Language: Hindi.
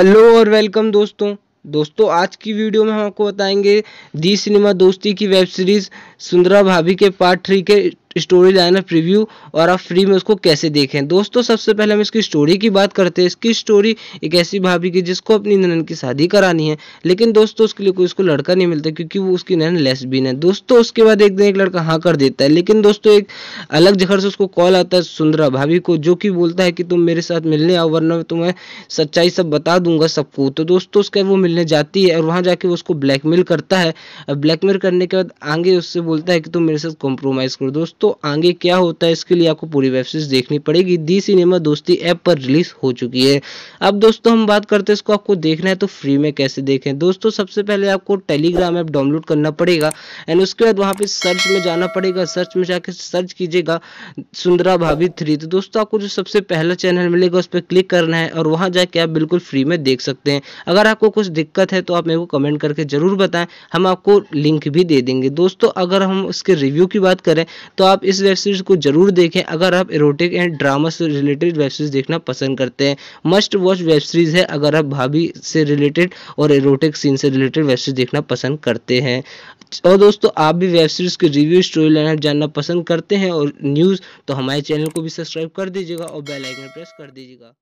हेलो और वेलकम दोस्तों दोस्तों आज की वीडियो में हम आपको बताएंगे दी सिनेमा दोस्ती की वेब सीरीज सुंदरा भाभी के पार्ट थ्री के स्टोरी लाइन ऑफ प्रीव्यू और आप फ्री में उसको कैसे देखें दोस्तों सबसे पहले हम इसकी स्टोरी की बात करते हैं इसकी स्टोरी एक ऐसी भाभी की जिसको अपनी ननन की शादी करानी है लेकिन दोस्तों उसके लिए कोई उसको लड़का नहीं मिलता क्योंकि वो उसकी ननन लेसबिन है दोस्तों उसके बाद एक दिन एक लड़का हाँ कर देता है लेकिन दोस्तों एक अलग जगह से उसको कॉल आता है सुंदरा भाभी को जो कि बोलता है कि तुम मेरे साथ मिलने आओ वरना मैं तुम्हें सच्चाई सब बता दूंगा सबको तो दोस्तों उसके वो मिलने जाती है और वहाँ जाके वो उसको ब्लैकमेल करता है ब्लैकमेल करने के बाद आगे उससे बोलता है कि तुम मेरे साथ कॉम्प्रोमाइज़ करो दोस्तों तो आगे क्या होता है इसके लिए आपको पूरी वेब सीरीज देखनी पड़ेगी दी सिनेमा दोस्ती ऐप पर रिलीज हो चुकी है अब दोस्तों हम बात करते हैं इसको आपको देखना है तो फ्री में कैसे देखें दोस्तों सबसे पहले आपको टेलीग्राम ऐप डाउनलोड करना पड़ेगा एंड उसके बाद वहाँ पे सर्च में जाना पड़ेगा सर्च में जाकर सर्च कीजिएगा सुंदरा भाभी थ्री तो दोस्तों आपको जो सबसे पहला चैनल मिलेगा उस पर क्लिक करना है और वहाँ जाके आप बिल्कुल फ्री में देख सकते हैं अगर आपको कुछ दिक्कत है तो आप मेरे को कमेंट करके जरूर बताएं हम आपको लिंक भी दे देंगे दोस्तों अगर हम उसके रिव्यू की बात करें तो आप इस वेब सीरीज को जरूर देखें अगर आप इरोटिक एंड ड्रामा से रिलेटेड वेब सीरीज देखना पसंद करते हैं मस्ट वॉच वेब सीरीज है अगर आप भाभी से रिलेटेड और इरोटिक सीन से रिलेटेड वेब सीरीज देखना पसंद करते हैं और दोस्तों आप भी वेब सीरीज के रिव्यू स्टोरी लाइन जानना पसंद करते हैं और न्यूज़ तो हमारे चैनल को भी सब्सक्राइब कर दीजिएगा और बेल आइकन प्रेस कर दीजिएगा